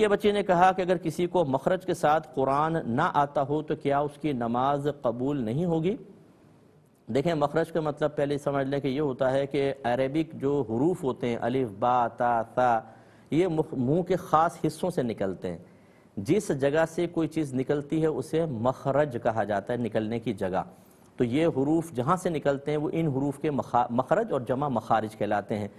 ये बच्चे ने कहा कि अगर किसी को मखरज के साथ कुरान ना आता हो तो क्या उसकी नमाज कबूल नहीं होगी देखें मखरज का मतलब पहले समझ लें कि यह होता है कि अरेबिक जो हरूफ होते हैं अलिफ बा ता ता ये मुंह के ख़ास हिस्सों से निकलते हैं जिस जगह से कोई चीज़ निकलती है उसे मखरज कहा जाता है निकलने की जगह तो ये हरूफ जहाँ से निकलते हैं वो इन हरूफ के मखरज और जमा मखारज कहलाते हैं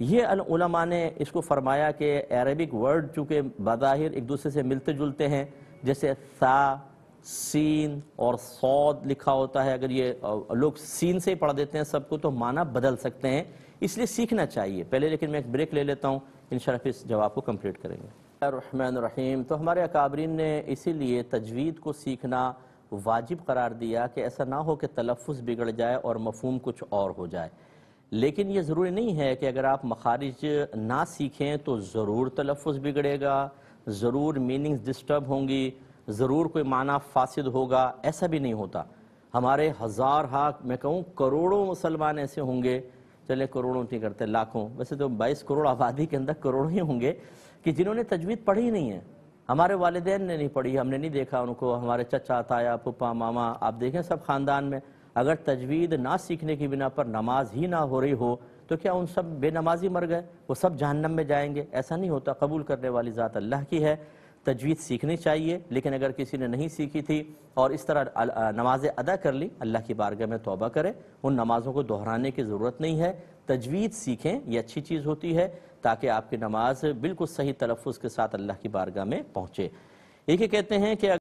ये अलमा ने इसको फरमाया कि अरबिक वर्ड चूँकि बाहिर एक दूसरे से मिलते जुलते हैं जैसे सा सीन और सौद लिखा होता है अगर ये लोग सीन से ही पढ़ देते हैं सबको तो माना बदल सकते हैं इसलिए सीखना चाहिए पहले लेकिन मैं एक ब्रेक ले लेता हूँ इन शरफ़ इस जवाब को कम्प्लीट करेंगे रहमान रहीम तो हमारे अकाबरीन ने इसीलिए तजवीद को सीखना वाजिब करार दिया कि ऐसा ना हो कि तलफ़ बिगड़ जाए और मफहम कुछ और हो जाए लेकिन ये ज़रूरी नहीं है कि अगर आप मखारिज ना सीखें तो ज़रूर तलफ़ बिगड़ेगा ज़रूर मीनिंग्स डिस्टर्ब होंगी ज़रूर कोई माना फासिद होगा ऐसा भी नहीं होता हमारे हज़ार हाँ मैं कहूँ करोड़ों मुसलमान ऐसे होंगे चले करोड़ों नहीं करते लाखों वैसे तो बाईस करोड़ आबादी के अंदर करोड़ों ही होंगे कि जिन्होंने तजवीज़ पढ़ी ही नहीं है हमारे वालदेन ने नहीं पढ़ी हमने नहीं देखा उनको हमारे चचा ताया पुप्पा मामा आप देखें सब ख़ानदान में अगर तजवीद ना सीखने की बिना पर नमाज ही ना हो रही हो तो क्या उन सब बेनमाजी मर गए वो सब जहन्नम में जाएंगे ऐसा नहीं होता कबूल करने वाली ज़ात अल्लाह की है तजवीज़ सीखनी चाहिए लेकिन अगर किसी ने नहीं सीखी थी और इस तरह नमाज़ें अदा कर ली अल्लाह की बारगाह में तोबा करें उन नमाज़ों को दोहराने की ज़रूरत नहीं है तजवीज़ सीखें यह अच्छी चीज़ होती है ताकि आपकी नमाज बिल्कुल सही तलफ़ के साथ अल्लाह की बारगाह में पहुँचे एक ही कहते हैं कि